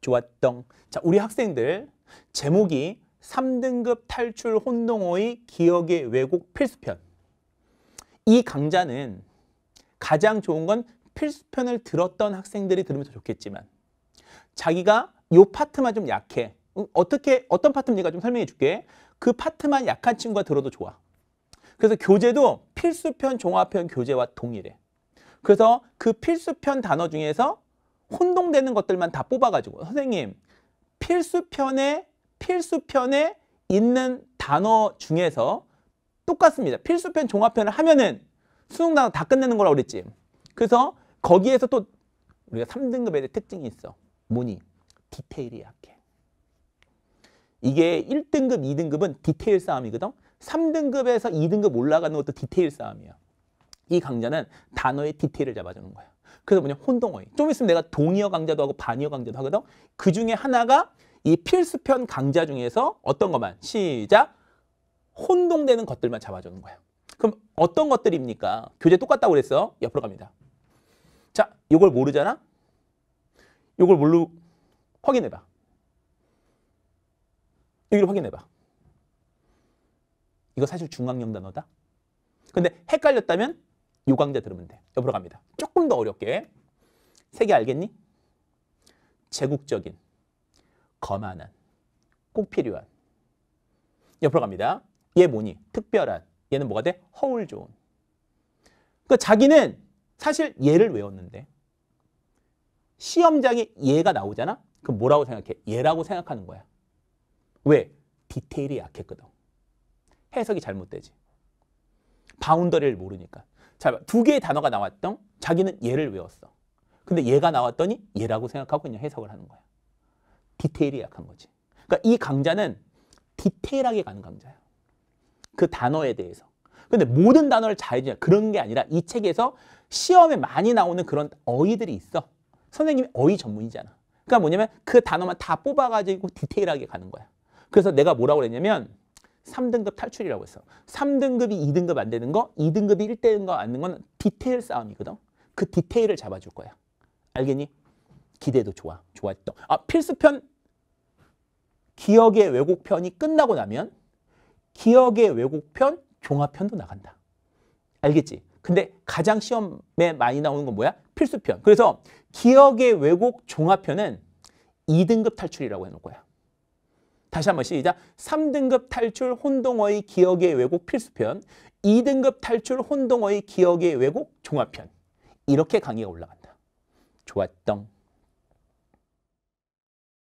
좋았던 자 우리 학생들 제목이 3등급 탈출 혼동어의 기억의 왜곡 필수편 이 강좌는 가장 좋은 건 필수편을 들었던 학생들이 들으면 더 좋겠지만 자기가 요 파트만 좀 약해 음, 어떻게 어떤 파트 니가좀 설명해 줄게 그 파트만 약한 친구가 들어도 좋아 그래서 교재도 필수편 종합편 교재와 동일해 그래서 그 필수편 단어 중에서 혼동되는 것들만 다 뽑아가지고 선생님 필수편에 필수편에 있는 단어 중에서 똑같습니다. 필수편 종합편을 하면은 수능 단어 다 끝내는 거라고 그랬지. 그래서 거기에서 또 우리가 3등급 에 대해 특징이 있어. 뭐니? 디테일이 약해. 이게 1등급, 2등급은 디테일 싸움이거든. 3등급에서 2등급 올라가는 것도 디테일 싸움이야. 이 강좌는 단어의 디테일을 잡아주는 거야. 그래서 뭐냐 혼동어휘. 좀 있으면 내가 동의어 강좌도 하고 반의어 강좌도 하거든. 그 중에 하나가 이 필수편 강좌 중에서 어떤 것만 시작 혼동되는 것들만 잡아주는 거예요. 그럼 어떤 것들입니까? 교재 똑같다고 그랬어. 옆으로 갑니다. 자, 이걸 모르잖아? 이걸 모르 확인해봐. 여기를 확인해봐. 이거 사실 중앙영 단어다. 근데 헷갈렸다면 요강자 들으면 돼. 옆으로 갑니다. 조금 더 어렵게. 세 개 알겠니? 제국적인, 거만한, 꼭 필요한. 옆으로 갑니다. 얘 뭐니? 특별한. 얘는 뭐가 돼? 허울 좋은. 그러니까 자기는 사실 얘를 외웠는데 시험장에 얘가 나오잖아? 그럼 뭐라고 생각해? 얘라고 생각하는 거야. 왜? 디테일이 약했거든. 해석이 잘못되지. 바운더리를 모르니까. 자, 두 개의 단어가 나왔던 자기는 얘를 외웠어. 근데 얘가 나왔더니 얘라고 생각하고 그냥 해석을 하는 거야. 디테일이 약한 거지. 그러니까 이 강자는 디테일하게 가는 강자야. 그 단어에 대해서. 근데 모든 단어를 잘해주냐 그런 게 아니라 이 책에서 시험에 많이 나오는 그런 어휘들이 있어. 선생님이 어휘 전문이잖아. 그러니까 뭐냐면 그 단어만 다 뽑아가지고 디테일하게 가는 거야. 그래서 내가 뭐라고 그랬냐면 3등급 탈출이라고 했어. 3등급이 2등급 안 되는 거, 2등급이 1등급 안 되는 건 디테일 싸움이거든. 그 디테일을 잡아줄 거야. 알겠니? 기대도 좋아. 좋아했던 아, 필수편 기억의 왜곡편이 끝나고 나면 기억의 왜곡편, 종합편도 나간다. 알겠지? 근데 가장 시험에 많이 나오는 건 뭐야? 필수편. 그래서 기억의 왜곡 종합편은 2등급 탈출이라고 해놓을 거야. 다시 한번 시작. 3등급 탈출 혼동어의 기억의 왜곡 필수편, 2등급 탈출 혼동어의 기억의 왜곡 종합편. 이렇게 강의가 올라간다. 좋았던